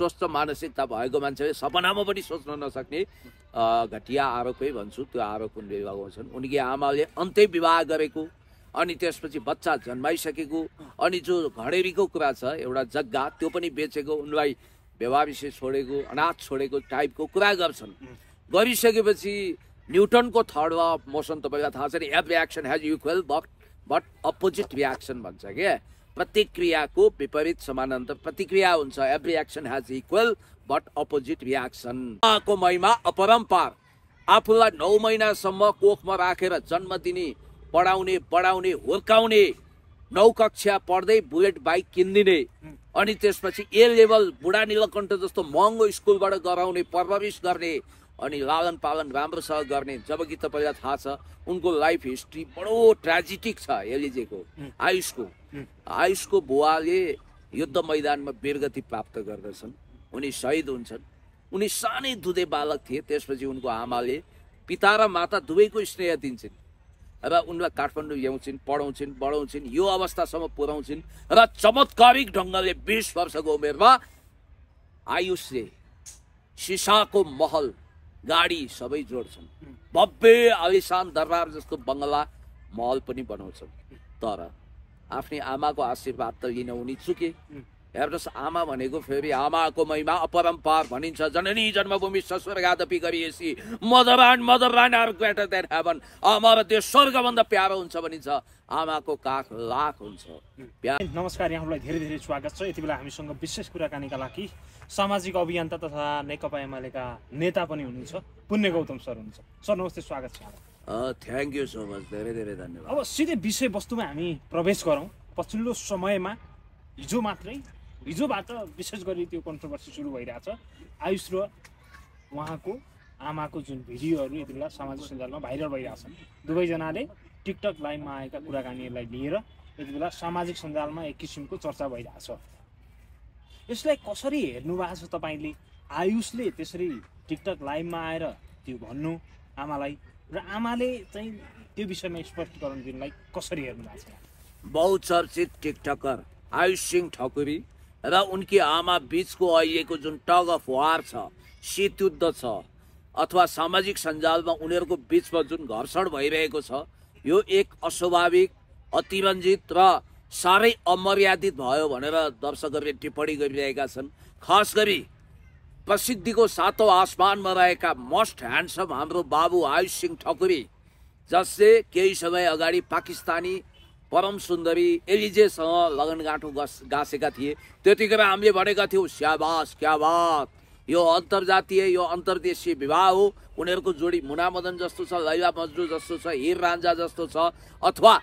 स्वस्थ मानसिकता भएको मान्छेले सपनामा पनि सोच्न नसक्ने घटिया आरोपै भन्छु त्यो आरोप उनले लगाउँछन् उनकी आमाले अन्त्य विवाह गरेको अनि त्यसपछि बच्चा जन्माइसकेको अनि जो घडेरीको कुरा छ एउटा जग्गा त्यो पनि बेचेको उनलाई विषय छोडेको अनाथ छोडेको टाइपको कुरा गर्छन् गरिसकेपछि न्युटनको थर्ड अफ मोसन तपाईँलाई थाहा छ नि every action has equal but but opposite reaction भन्छ क्या प्रतिक्रियाको विपरीत समानान्तर प्रतिक्रिया हुन्छ every action has equal but opposite रियाक्सनको महिमा अपरम्पार आफूलाई नौ महिनासम्म कोखमा राखेर जन्म दिने पढाउने बढाउने हुर्काउने नौ कक्षा पढ्दै बुलेट बाइक किनिदिने अनि त्यसपछि ए लेभल बुढा निलकण्ठ जस्तो महँगो स्कुलबाट गराउने पर्वरिस गर्ने अनि लालन पालन राम्रोसँग गर्ने जब कि तपाईँलाई थाहा छ उनको लाइफ हिस्ट्री बडो ट्रेजिटिक छ एलिजेको e आयुषको आयुषको बुवाले युद्ध मैदानमा वीरगति प्राप्त गर्दछन् उनी शहीद हुन्छन् उनी सानै दुधे बालक थिए त्यसपछि उनको आमाले पिता र माता दुवैको स्नेह दिन्छन् र उनलाई काठमाडौँ ल्याउँछिन् पढाउँछिन् बढाउँछिन् यो अवस्थासम्म पुऱ्याउँछिन् र चमत्कारिक ढङ्गले बिस वर्षको उमेरमा आयुषले सिसाको महल गाडी सबै जोड्छन् भव्य आलिसान दरबार जस्तो बङ्गला महल पनि बनाउँछन् तर आफ्नै आमाको आशीर्वाद त लिन उनी चुके हेर्नुहोस् आमा भनेको फेरि आमाको महिमा अपरम्पार भनिन्छ जननी जन्मभूमि सस्वर्गादपि गरिएसी mother motherland are greater than heaven आमा र त्यो स्वर्गभन्दा प्यारो हुन्छ भनिन्छ आमाको काख लाख हुन्छ नमस्कार यहाँलाई धेरै धेरै स्वागत छ यति बेला हामीसँग विशेष कुराकानीका लागि सामाजिक अभियन्ता तथा नेकपा एमालेका नेता पनि हुनुहुन्छ पुण्य गौतम सर हुनुहुन्छ सर नमस्ते स्वागत छ थ्याङ्क यू सो मच धेरै धेरै धन्यवाद अब सिधै विषयवस्तुमा हामी प्रवेश गरौँ पछिल्लो समयमा हिजो मात्रै हिजोबाट विशेष गरी त्यो कन्ट्रोभर्सी सुरु भइरहेछ आयुष र उहाँको आमाको जुन भिडियोहरू यति बेला सामाजिक सञ्जालमा भाइरल भइरहेछन् दुवैजनाले टिकटक लाइभमा आएका कुराकानीहरूलाई लिएर यति बेला सामाजिक सञ्जालमा एक किसिमको चर्चा भइरहेछ यसलाई कसरी हेर्नु भएको छ तपाईँले आयुषले त्यसरी टिकटक लाइभमा आएर त्यो भन्नु आमालाई र आमाले चाहिँ त्यो विषयमा स्पष्टीकरण दिनलाई कसरी हेर्नु भएको छ बहुचर्चित टिकटकर आयुष सिंह ठकुरी र उनकी आमा बिचको अहिलेको जुन टग अफ वार छ शीत युद्ध छ अथवा सामाजिक सञ्जालमा उनीहरूको बिचमा जुन घर्षण भइरहेको छ यो एक अस्वाभाविक अतिरञ्जित र साह्रै अमर्यादित भयो भनेर दर्शकहरूले टिप्पणी गरिरहेका छन् खास गरी प्रसिद्धिको सातौँ आसमानमा रहेका मोस्ट ह्यान्डसम हाम्रो बाबु आयुष सिंह ठकुरी जसले केही समय अगाडि पाकिस्तानी परम सुन्दरी एलिजेसँग लगनगाँठो गस गाँसेका थिए त्यतिखेर हामीले भनेका थियौँ स्याबास क्या बात यो अन्तर्जातीय यो अन्तर्देशीय विवाह हो उनीहरूको जोडी मुनामदन जस्तो छ लैला मजरू जस्तो छ हिर रान्जा जस्तो छ अथवा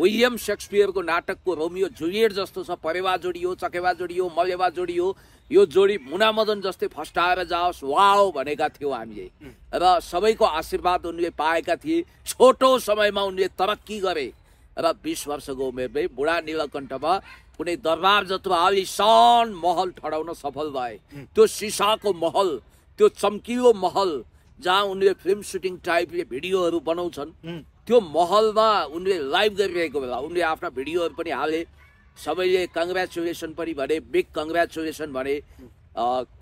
विलियम सेक्सपियरको नाटकको रोमियो जुलियट जस्तो छ परेवा जोडी हो चकेवा जोडी हो मलेवा जोडी हो यो जोडी मुनामदन जस्तै फस्टाएर जाओस् वाओ भनेका थियौँ हामीले र सबैको आशीर्वाद उनले पाएका थिए छोटो समयमा उनले तरक्की गरे र बिस वर्षको उमेरमै बुढा नीलकण्ठमा कुनै दरबार जस्तो आलिसान महल ठडाउन सफल भए त्यो सिसाको महल त्यो चम्किलो महल जहाँ उनले फिल्म सुटिङ टाइपले भिडियोहरू बनाउँछन् त्यो महलमा उनले लाइभ गरिरहेको बेला उनले आफ्ना भिडियोहरू पनि हाले सबैले कङ्ग्रेचुलेसन पनि भने बिग कङ्ग्रेचुलेसन भने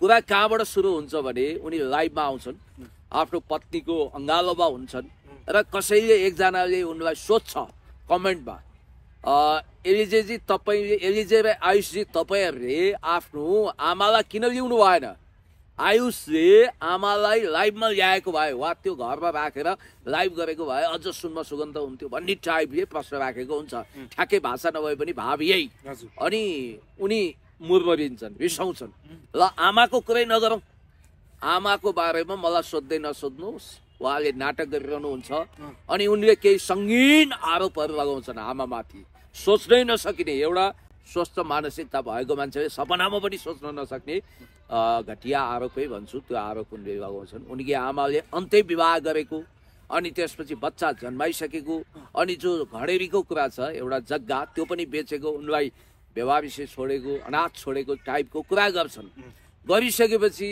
कुरा कहाँबाट सुरु हुन्छ भने उनी लाइभमा आउँछन् आफ्नो पत्नीको अङ्गालोमा हुन्छन् र कसैले एकजनाले उनलाई सोध्छ कमेन्टमा एलिजेजी तपाईँले एलिजे आयुषजी तपाईँहरूले आफ्नो आमालाई किन ल्याउनु भएन आयुषले आमालाई लाइभमा ल्याएको भए वा त्यो घरमा राखेर लाइभ गरेको भए अझ सुनमा सुगन्ध हुन्थ्यो भन्ने टाइपले प्रश्न राखेको हुन्छ ठ्याक्कै भाषा नभए पनि भाव यही अनि उनी मुरमरिन्छन् रिसाउँछन् ल आमाको कुरै नगरौँ आमाको बारेमा मलाई सोध्दै नसोध्नुहोस् उहाँले नाटक गरिरहनुहुन्छ अनि उनले केही सङ्गीन आरोपहरू लगाउँछन् आमामाथि सोच्नै नसकिने एउटा स्वस्थ मानसिकता भएको मान्छेले सपनामा पनि सोच्न नसक्ने घटिया आरोपै भन्छु त्यो आरोप उनले लगाउँछन् उनकी आमाले अन्तै विवाह गरेको अनि त्यसपछि बच्चा जन्माइसकेको अनि जो घडेरीको कुरा छ एउटा जग्गा त्यो पनि बेचेको उनलाई विषय छोडेको अनाथ छोडेको टाइपको कुरा गर्छन् गरिसकेपछि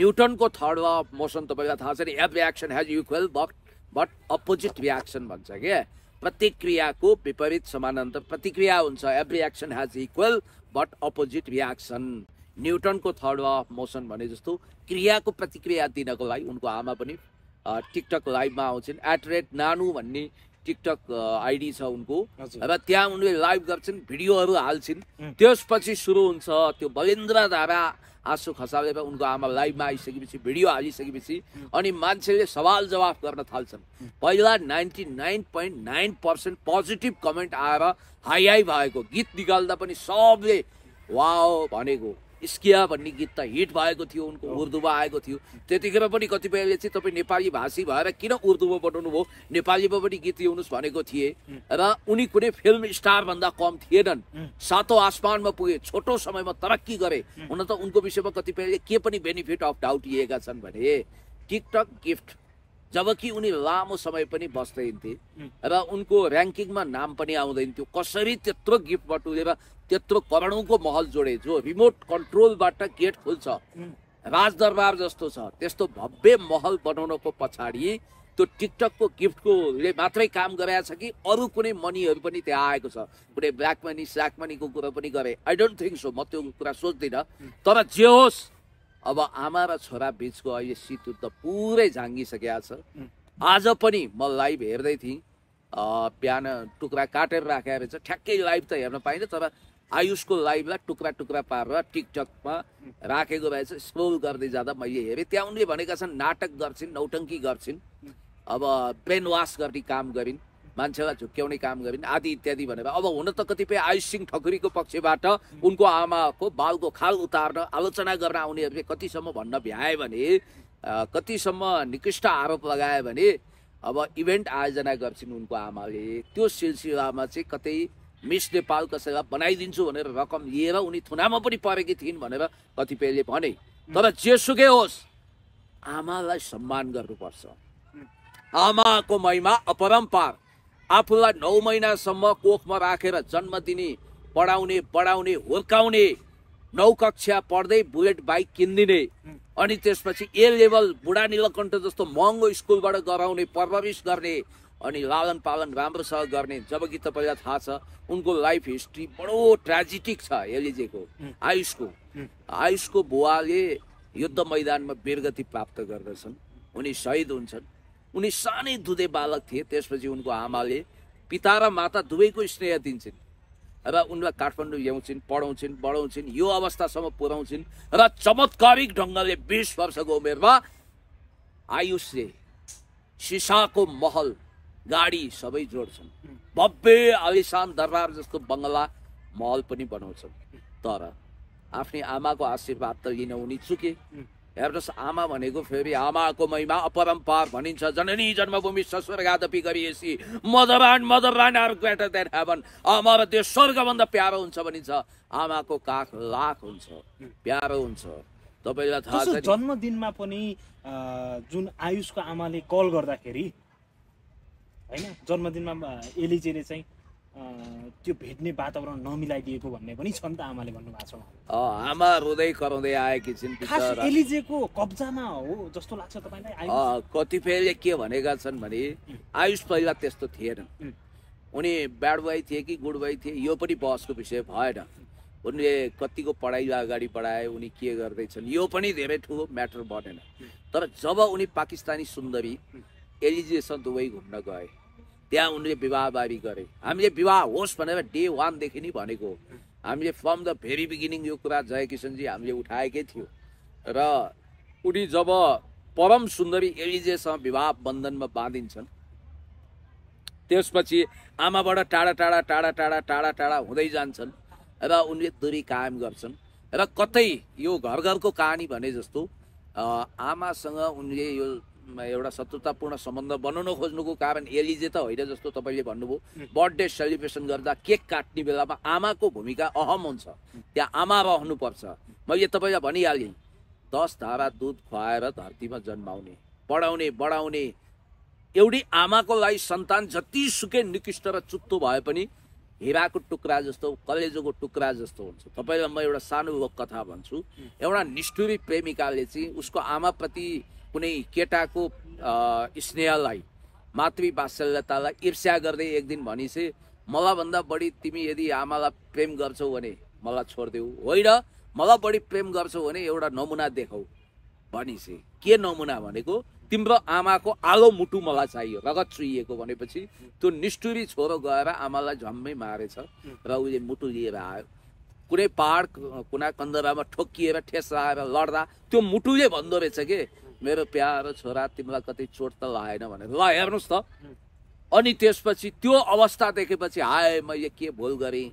न्युटनको थर्ड ल अफ मोसन तपाईँलाई थाहा छ नि every action has equal but but opposite reaction भन्छ क्या प्रतिक्रियाको विपरीत समानान्तर प्रतिक्रिया हुन्छ every action has equal but opposite reaction न्युटनको थर्ड ल अफ मोसन भने जस्तो क्रियाको प्रतिक्रिया दिनको लागि उनको आमा पनि टिकटक लाइभमा आउँछिन् एट रेट नानु भन्ने टिकटक आइडी छ उनको र त्यहाँ उनले लाइभ गर्छन् भिडियोहरू हाल्छिन् त्यसपछि सुरु हुन्छ त्यो बलिन्द्र धारा आँसु खसालेर उनको आमा लाइभमा आइसकेपछि भिडियो हालिसकेपछि अनि मान्छेले सवाल जवाफ गर्न थाल्छन् पहिला ninety nine point nine percent positive comment आएर हाई हाई भएको गीत निकाल्दा पनि सबले वा भनेको स्किया भन्ने गीत त हिट भएको थियो उनको उर्दुमा आएको थियो त्यतिखेर पनि कतिपयले चाहिँ तपाईँ नेपाली भाषी भएर किन उर्दुमा बनाउनु भयो नेपालीमा पनि गीत ल्याउनुहोस् भनेको थिए र उनी कुनै फिल्म स्टारभन्दा कम थिएनन् सातौँ आसमानमा पुगे छोटो समयमा तरक्की गरे हुन त उनको विषयमा कतिपयले के पनि बेनिफिट अफ डाउट लिएका छन् भने टिकटक गिफ्ट जबकि उनी लामो समय पनि बस्दैन्थे र उनको ऱ्याङ्किङमा नाम पनि आउँदैन थियो कसरी त्यत्रो गिफ्ट बटुलेर त्यत्रो करोडौँको महल जोडे जो रिमोट कन्ट्रोलबाट गेट खुल्छ राजदरबार जस्तो छ त्यस्तो भव्य महल बनाउनको पछाडि त्यो टिकटकको गिफ्टकोले मात्रै काम गराएको छ कि अरू कुनै मनीहरू पनि त्यहाँ आएको छ कुनै ब्ल्याक मनी स्याक मनीको कुरा पनि गरे आई डोन्ट थिङ्क सो म त्यो कुरा सोच्दिनँ तर जे होस् अब आमा र छोरा बिचको अहिले सितु त पुरै झाङ्गिसकेको छ आज पनि म लाइभ हेर्दै थिएँ बिहान टुक्रा काटेर राखेको रहेछ ठ्याक्कै लाइभ त हेर्न पाइनँ तर आयुषको लाइभलाई टुक्रा टुक्रा पारेर टिकटकमा राखेको भएछ स्क्रोल गर्दै जाँदा मैले हेरेँ त्यहाँ उनले भनेका छन् नाटक गर्छिन् नौटङ्की गर्छिन् अब ब्रेन वास गर्ने काम गरिन् मान्छेलाई झुक्क्याउने काम गरिन् आदि इत्यादि भनेर अब हुन त कतिपय आयुष सिंह ठकुरीको पक्षबाट उनको आमाको बालको खाल उतार्न आलोचना गर्न आउनेहरूले कतिसम्म भन्न भ्यायो भने कतिसम्म निकृष्ट आरोप लगायो भने अब इभेन्ट आयोजना गर्छिन् उनको आमाले त्यो सिलसिलामा चाहिँ कतै मिस नेपाल कसैलाई बनाइदिन्छु भनेर रकम लिएर उनी थुनामा पनि परेकी थिइन् भनेर कतिपयले भने तर जेसुकै होस् आमालाई सम्मान गर्नुपर्छ आमाको महिमा अपरम्पार आफूलाई नौ महिनासम्म कोखमा राखेर जन्म दिने पढाउने बढाउने हुर्काउने नौ कक्षा पढ्दै बुलेट बाइक किनिदिने अनि त्यसपछि ए लेभल बुढा निलकण्ठ जस्तो महँगो स्कुलबाट गराउने पर्वरिस गर्ने अनि लालन पालन राम्रोसँग गर्ने जबकि तपाईँलाई थाहा छ उनको लाइफ हिस्ट्री बडो ट्राजिटिक छ एलिजेको आयुषको आयुषको बुवाले युद्ध मैदानमा वीरगति प्राप्त गर्दछन् उनी सहिद हुन्छन् उनी सानै दुधे बालक थिए त्यसपछि उनको आमाले पिता र माता दुवैको स्नेह दिन्छन् र उनलाई काठमाडौँ ल्याउँछिन् पढाउँछिन् बढाउँछिन् यो अवस्थासम्म पुर्याउँछिन् र चमत्कारिक ढङ्गले बिस वर्षको उमेरमा आयुषले सिसाको महल गाडी सबै जोड्छन् भव्य आलिसान दरबार जस्तो बङ्गला महल पनि बनाउँछन् तर आफ्नै आमाको आशीर्वाद त लिन उनी चुके हेर्नुहोस् आमा भनेको फेरि आमाको महिमा अपरम्पार भनिन्छ जननी जन्मभूमि सस्वर्गादपी गरिएसी mother motherland are greater than heaven आमा र त्यो स्वर्गभन्दा प्यारो हुन्छ भनिन्छ आमाको काख लाख हुन्छ प्यारो हुन्छ तपाईँलाई थाहा छ जन्मदिनमा पनि जुन आयुषको आमाले कल गर्दाखेरि होइन जन्मदिनमा एलिजेले चाहिँ त्यो भेट्ने वातावरण नमिलाइदिएको भन्ने पनि छ नि त आमाले भन्नुभएको छ आमा रुँदै कराउँदै आएकी छिन् एलिजेको कब्जामा हो जस्तो लाग्छ तपाईँलाई कतिपयले के भनेका छन् भने आयुष पहिला त्यस्तो थिएन उनी ब्याड बोय थिए कि गुड बोय थिए यो पनि बहसको विषय भएन उनले कतिको पढाइ अगाडि बढाए उनी के गर्दैछन् यो पनि धेरै ठुलो म्याटर बनेन तर जब उनी पाकिस्तानी सुन्दरी एलिजेसन दुबई घुम्न गए त्यहाँ उनले विवाहबारी गरे हामीले विवाह होस् भनेर डे वानदेखि नै भनेको हामीले फ्रम द भेरी बिगिनिङ यो कुरा जय किशनजी हामीले उठाएकै थियो र उनी जब परम सुन्दरी एलिजेसँग विवाह बन्धनमा बाँधिन्छन् त्यसपछि आमाबाट टाढा टाढा टाढा टाढा टाढा टाढा हुँदै जान्छन् र उनले दुरी कायम गर्छन् र कतै यो घर घरको कहानी भने जस्तो आमासँग उनले यो एउटा शत्रुतापूर्ण सम्बन्ध बनाउन खोज्नुको कारण एलिजे त होइन जस्तो तपाईँले भन्नुभयो बर्थडे सेलिब्रेसन गर्दा केक काट्ने बेलामा आमाको भूमिका अहम हुन्छ त्यहाँ आमा रहनुपर्छ मैले तपाईँलाई भनिहालेँ दस धारा दुध खुवाएर धरतीमा जन्माउने बढाउने बढाउने एउटै आमाको लागि सन्तान जति जतिसुकै निकृष्ट र चुत्तो भए पनि हिराको टुक्रा जस्तो कलेजोको टुक्रा जस्तो हुन्छ तपाईँलाई म एउटा सानो कथा भन्छु एउटा निष्ठुरी प्रेमिकाले चाहिँ उसको आमाप्रति कुनै केटाको स्नेहलाई मातृवात्सल्यतालाई ईर्ष्या गर्दै एक दिन भनेपछि भन्दा बढी तिमी यदि आमालाई प्रेम गर्छौ भने मलाई छोडिदेऊ होइन मलाई बढी प्रेम गर्छौ भने एउटा नमुना देखाऊ भनेपछि के नमुना भनेको तिम्रो आमाको आलो मुटु मलाई चाहियो रगत चुइएको भनेपछि त्यो निष्ठुरी छोरो गएर आमालाई झम्मै मारेछ र उसले मुटु लिएर आयो कुनै पाहाड कुना कन्दरामा ठोकिएर ठेस आएर लड्दा त्यो मुटुले भन्दो रहेछ के मेरो प्यारो छोरा तिमीलाई कति चोट त लगाएन भनेर ल हेर्नुहोस् त अनि त्यसपछि त्यो अवस्था देखेपछि हाय मैले के भुल गरेँ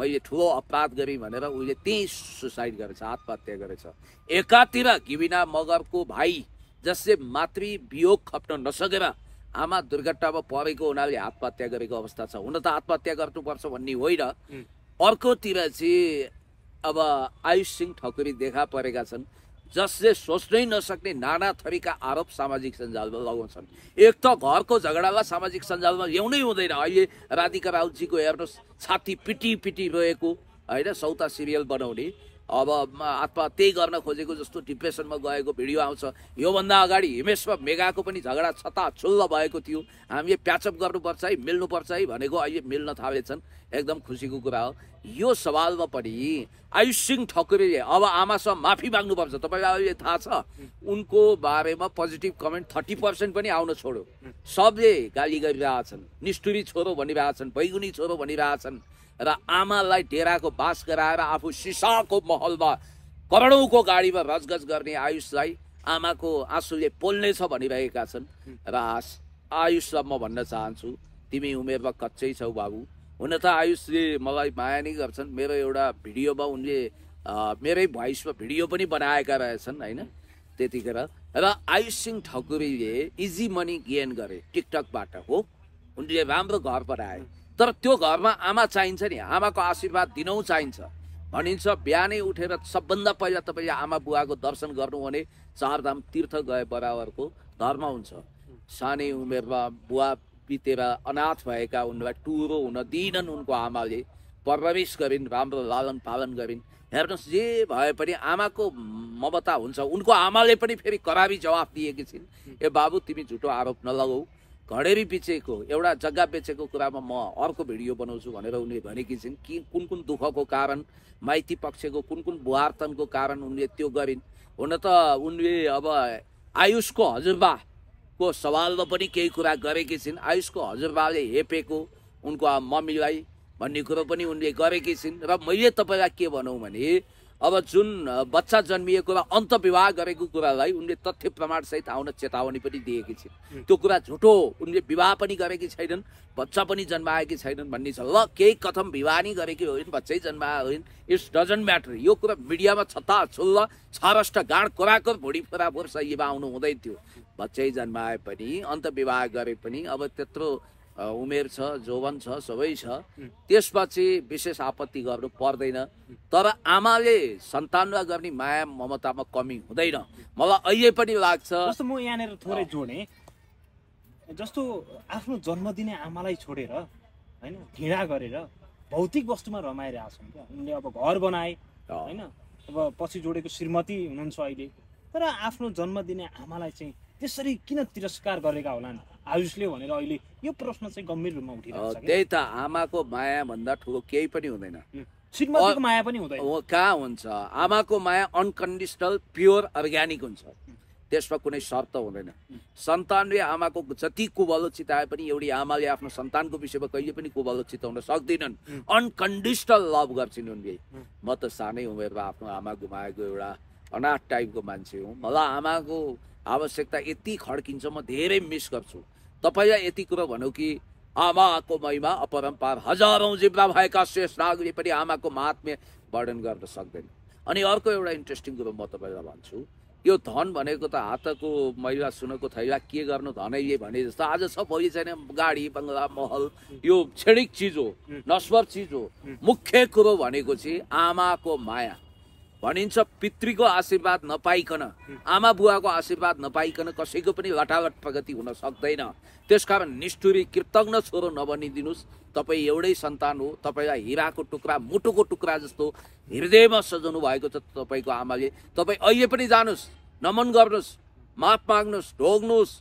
मैले ठुलो अपराध गरेँ भनेर उसले त्यही सुसाइड गरेछ आत्महत्या गरेछ एकातिर घिबिना मगरको भाइ जसले मातृ वियोग खप्न नसकेर आमा दुर्घटनामा परेको हुनाले आत्महत्या गरेको अवस्था छ हुन त आत्महत्या गर्नुपर्छ भन्ने होइन अर्कोतिर चाहिँ अब आयुष सिंह ठकुरी देखा परेका छन् जसले सोच्नै नसक्ने नाना थरीका आरोप सामाजिक सञ्जालमा लगाउँछन् एक त घरको झगडालाई सामाजिक सञ्जालमा ल्याउनै हुँदैन अहिले राधिका राउजीको हेर्नुहोस् छाती पिटी पिटी रहेको होइन सौता सिरियल बनाउने अब त्यही गर्न खोजेको जस्तो डिप्रेसनमा गएको भिडियो आउँछ योभन्दा अगाडि हिमेश र मेगाको पनि झगडा छता छुल्ल भएको थियो हामीले प्याचअप गर्नुपर्छ है मिल्नुपर्छ है भनेको अहिले मिल्न थालेछन् एकदम खुसीको कुरा हो यो सवालमा पनि आयुष सिंह ठकुरीले अब आमासँग माफी माग्नुपर्छ तपाईँलाई अहिले थाहा छ उनको बारेमा पोजिटिभ कमेन्ट थर्टी पर्सेन्ट पनि आउन छोड्यो सबले गाली गरिरहेछन् निष्ठुरी छोरो भनिरहेछन् बैगुनी छोरो भनिरहेछन् र आमालाई डेराको बास गराएर आफू सिसाको महलमा करोडौँको गाडीमा रजगज गर्ने आयुषलाई आमाको आँसुले पोल्नेछ भनिरहेका छन् र आयुषलाई म भन्न चाहन्छु तिमी उमेरमा कच्चै छौ बाबु हुन त आयुषले मलाई माया नै गर्छन् मेरो एउटा भिडियोमा उनले मेरै भोइसमा भिडियो पनि बनाएका रहेछन् होइन त्यतिखेर र आयुष सिंह ठकुरीले इजी मनी गेन गरे टिकटकबाट हो उनले राम्रो घर बनाए तर त्यो घरमा आमा चाहिन्छ नि आमाको आशीर्वाद दिनौ चाहिन्छ भनिन्छ बिहानै उठेर सबभन्दा पहिला तपाईँले आमा बुवाको दर्शन गर्नु भने चारधाम तीर्थ गए बराबरको धर्म हुन्छ सानै उमेरमा बुवा बितेर अनाथ भएका उनलाई टुरो हुन दिइनन् उनको आमाले प्रवेश गरिन् राम्रो लालन पालन गरिन् हेर्नुहोस् जे भए पनि आमाको ममता हुन्छ उनको आमाले पनि फेरि कराबी जवाफ दिएकी छिन् ए बाबु तिमी झुटो आरोप नलगाऊ घडेरी बेचेको एउटा जग्गा बेचेको कुरामा म अर्को भिडियो बनाउँछु भनेर उनले भनेकी छिन् कि कुन कुन दुःखको कारण माइती पक्षको कुन कुन बुहारतनको कारण उनले त्यो गरिन् हुन त उनले अब आयुषको हजुरबाको सवालमा पनि केही कुरा गरेकी छिन् आयुषको हजुरबाले हेपेको उनको मम्मीलाई भन्ने कुरो पनि उनले गरेकी छिन् र मैले तपाईँलाई के भनौँ भने अब जुन बच्चा जन्मिएको अन्त विवाह गरेको कुरालाई उनले तथ्य प्रमाणसहित आउन चेतावनी पनि दिएकी छिन् त्यो कुरा झुटो उनले विवाह पनि गरेकी छैनन् बच्चा पनि जन्माएकी छैनन् भन्ने छ ल केही कथम विवाह नै गरेकी होइन बच्चै जन्माए होइन इट्स डजन्ट म्याटर यो कुरा मिडियामा छत्ता छुल्ल छरष्ट गाँड कोराकोर भुडी फोराफोर सहीमा आउनु हुँदैन थियो बच्चै जन्माए पनि अन्त विवाह गरे पनि अब त्यत्रो उमेर छ जौवन छ सबै छ त्यसपछि विशेष आपत्ति गर्नु पर्दैन तर आमाले सन्तानमा गर्ने माया ममतामा कमी हुँदैन मलाई अहिले पनि लाग्छ जस्तो म यहाँनिर थोरै जोडेँ जस्तो आफ्नो जन्मदिने आमालाई छोडेर होइन घृणा गरेर भौतिक वस्तुमा रमाइरहेको छन् क्या उनले अब घर बनाए होइन अब पछि जोडेको श्रीमती हुनुहुन्छ अहिले तर आफ्नो जन्मदिने आमालाई चाहिँ त्यसरी किन तिरस्कार गरेका होलान् आयुषले भनेर अहिले यो प्रश्न चाहिँ गम्भीर रूपमा उठिरहेको छ त्यही त आमाको माया भन्दा ठुलो केही पनि हुँदैन श्रीमतीको माया पनि हुँदैन कहाँ हुन्छ आमाको माया अनकन्डिसनल प्योर अर्ग्यानिक हुन्छ त्यसमा कुनै शर्त हुँदैन सन्तानले आमाको जति कुबलो चिताए पनि एउटी आमाले आफ्नो सन्तानको विषयमा कहिले पनि कुबलो चिताउन सक्दैनन् अनकन्डिसनल लभ गर्छिन् उनले म त सानै उमेरमा आफ्नो आमा गुमाएको एउटा अनाथ टाइपको मान्छे हुँ मलाई आमाको आवश्यकता यति खड्किन्छ म धेरै मिस गर्छु तपाईँलाई यति कुरो भनौँ कि आमाको महिमा अपरम्पार हजारौँ जिब्रा भएका शेष नागरिक पनि आमाको महात्म्य वर्णन गर्न सक्दैन अनि अर्को एउटा इन्ट्रेस्टिङ कुरो म तपाईँलाई भन्छु यो धन भनेको त हातको मैला सुनको थैला के गर्नु धनैले भने जस्तो आज छ भोलि छैन गाडी बङ्गला महल यो क्षणिक चिज हो नश्वर चिज हो मुख्य कुरो भनेको चाहिँ आमाको माया भनिन्छ पितृको आशीर्वाद नपाइकन आमा बुवाको आशीर्वाद नपाइकन कसैको पनि लटावट प्रगति हुन सक्दैन त्यस कारण निष्ठुरी कृतज्ञ छोरो नबनिदिनुहोस् तपाईँ एउटै सन्तान हो तपाईँलाई हिराको टुक्रा मुटुको टुक्रा जस्तो हृदयमा सजाउनु भएको छ तपाईँको आमाले तपाईँ अहिले पनि जानुहोस् नमन गर्नुहोस् माफ माग्नुहोस् ढोग्नुहोस्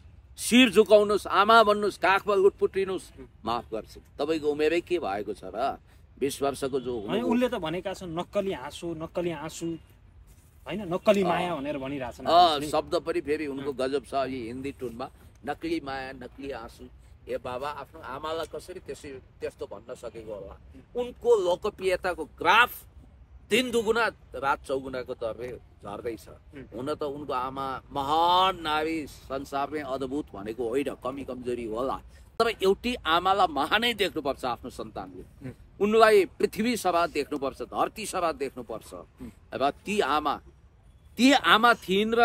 शिर झुकाउनुहोस् आमा भन्नुहोस् काखमा उठपुटिनुहोस् माफ गर्छु तपाईँको उमेरै के भएको छ र बिस वर्षको जो उसले त भनेका छन् नक्कली आँसु नक्कली आँसु होइन नक्कली माया भनेर भनिरहेछन् शब्द पनि फेरि उनको गजब छ यो हिन्दी टुनमा नक्कली माया नक्कली आँसु ए बाबा आफ्नो आमालाई कसरी त्यसरी त्यस्तो भन्न सकेको होला उनको लोकप्रियताको ग्राफ तिन दुगुना रात चौगुनाको दरले झर्दैछ हुन त उनको आमा महान नारी संसारमै अद्भुत भनेको होइन कमी कमजोरी होला तर एउटी आमालाई महानै देख्नुपर्छ आफ्नो सन्तानले उनलाई पृथ्वी सभा देख्नुपर्छ धरती सभा देख्नुपर्छ र ती आमा ती आमा थिइन् र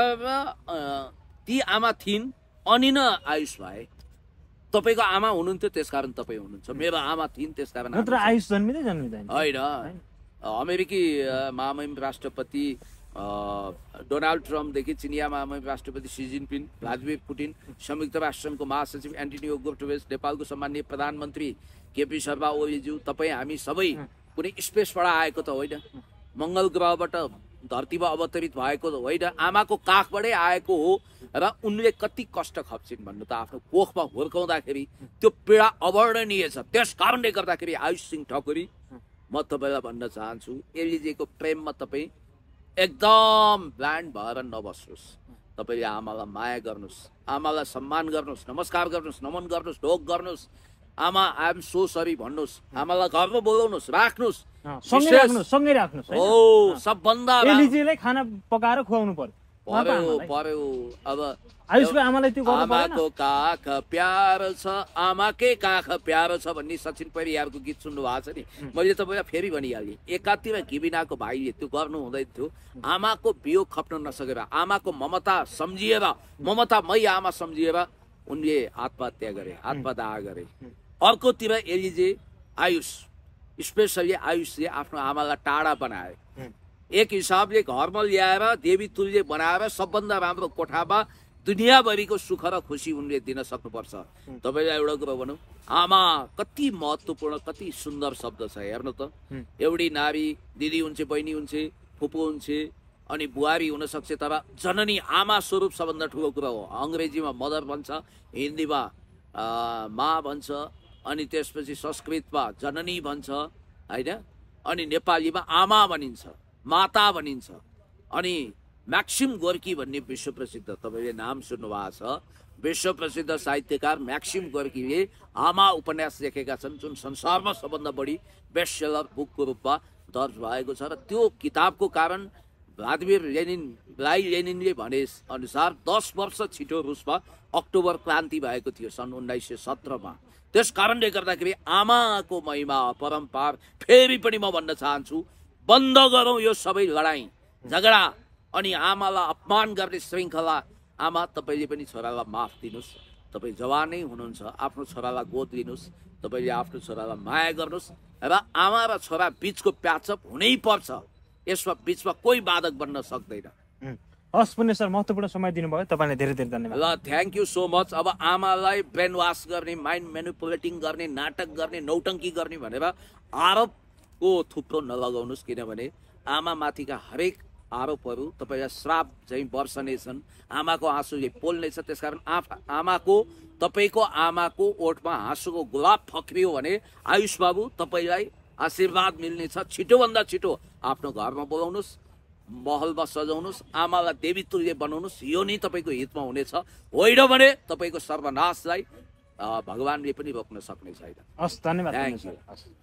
ती आमा थिइन् अनि न आयुष भए तपाईँको आमा हुनुहुन्थ्यो त्यसकारण तपाईँ हुनुहुन्छ मेरो आमा थिइन् त्यस कारण आयुष जन्मिँदै जन्मिँदैन होइन अमेरिकी महामहिम राष्ट्रपति डोनाल्ड ट्रम्पदेखि चिनिया महामहिम राष्ट्रपति सी जिनपिङ भ्लादिमिर पुटिन संयुक्त राष्ट्र सङ्घको महासचिव एन्टोनियो गोप्टोभेस नेपालको सम्मान्य प्रधानमन्त्री केपी शर्मा ओलीज्यू तपाईँ हामी सबै कुनै स्पेसबाट आएको त होइन मङ्गल ग्रहबाट धरतीमा अवतरित भएको त होइन आमाको काखबाटै आएको हो र उनले कति कष्ट खप्छिन् भन्नु त आफ्नो कोखमा हुर्काउँदाखेरि त्यो पीडा अवर्णनीय छ त्यस कारणले गर्दाखेरि आयुष सिंह ठकुरी म तपाईँलाई भन्न चाहन्छु एलिजेको प्रेममा तपाईँ एकदम ब्ल्यान्ड भएर नबस्नुहोस् तपाईँले आमालाई माया गर्नुहोस् आमालाई सम्मान गर्नुहोस् नमस्कार गर्नुहोस् नमन गर्नुहोस् ढोक गर्नुहोस् आमा आइएम सो सरी भन्नुहोस् आमालाई घरमा बोलाउनुहोस् राख्नुहोस् सँगै राख्नुहोस् हो सबभन्दा एलिजीलाई खाना पकाएर खुवाउनु पर्यो पर्यो पर्यो अब आयुषको आमालाई त्यो आमाको काख प्यार छ आमाकै काख प्यार छ भन्ने सचिन परियारको गीत सुन्नु भएको छ नि मैले तपाईँलाई फेरि भनिहालेँ एकातिर घिबिनाको भाइले त्यो गर्नु हुँदैन थियो आमाको बियो खप्न नसकेर आमाको ममता सम्झिएर मै आमा सम्झिएर उनले आत्महत्या गरे आत्मदाह गरे अर्कोतिर एलिजे आयुष स्पेसली आयुषले आफ्नो आमालाई टाढा बनाए एक हिसाबले घरमा ल्याएर देवी तुल्य बनाएर सबभन्दा राम्रो कोठामा दुनियाँभरिको सुख र खुसी उनले दिन सक्नुपर्छ तपाईँलाई एउटा कुरो भनौँ आमा कति महत्त्वपूर्ण कति सुन्दर शब्द छ हेर्नु त एउटी नारी दिदी हुन्छ बहिनी हुन्छ फुपू हुन्छ अनि बुहारी हुनसक्छ तर जननी आमा स्वरूप सबभन्दा ठुलो कुरो हो अङ्ग्रेजीमा मदर भन्छ हिन्दीमा मा भन्छ अनि त्यसपछि संस्कृतमा जननी भन्छ होइन अनि नेपालीमा आमा भनिन्छ माता भनिन्छ अनि म्याक्सिम गोर्की भन्ने विश्वप्रसिद्ध तपाईँले नाम सुन्नुभएको छ विश्वप्रसिद्ध साहित्यकार म्याक्सिम गोर्कीले आमा उपन्यास लेखेका छन् जुन संसारमा सबभन्दा बढी बेस्ट सेलर बुकको रूपमा दर्ज भएको छ र त्यो किताबको कारण भ्लादिमिर लेनिनलाई लेनिनले भने अनुसार दस वर्ष छिटो रुसमा अक्टोबर क्रान्ति भएको थियो सन् उन्नाइस सय सत्रमा त्यस कारणले गर्दाखेरि आमाको महिमा परम्पार फेरि पनि म भन्न चाहन्छु बन्द गरौँ यो सबै लडाइँ झगडा अनि आमालाई अपमान गर्ने श्रृङ्खला आमा तपाईँले पनि छोरालाई माफ दिनुहोस् तपाईँ जवानै हुनुहुन्छ आफ्नो छोरालाई गोद लिनुहोस् तपाईँले आफ्नो छोरालाई माया गर्नुहोस् र आमा र छोरा बिचको प्याचअप हुनै पर्छ यसमा बिचमा कोही बाधक बन्न सक्दैन हस् पुण्य सर महत्त्वपूर्ण समय दिनुभयो तपाईँलाई धेरै धेरै धन्यवाद ल थ्याङ्क यू सो मच अब आमालाई ब्रेन वास गर्ने माइन्ड मेनिपुलेटिङ गर्ने नाटक गर्ने नौटङ्की गर्ने भनेर आरोपको थुप्रो नलगाउनुहोस् किनभने आमा आमामाथिका हरेक आरोपहरू तपाईँलाई श्राप झैँ छन् आमाको आँसुले पोल्नेछ त्यस कारण आमाको तपाईँको आमाको ओठमा हाँसुको गुलाब फक्रियो भने आयुष बाबु तपाईँलाई आशीर्वाद मिल्नेछ छिटोभन्दा छिटो आफ्नो घरमा बोलाउनुहोस् महलमा सजाउनुहोस् आमालाई देवी तुल्य बनाउनुहोस् यो नै तपाईँको हितमा हुनेछ होइन भने तपाईँको सर्वनाशलाई भगवान्ले पनि रोक्न सक्ने छैन हस् धन्यवाद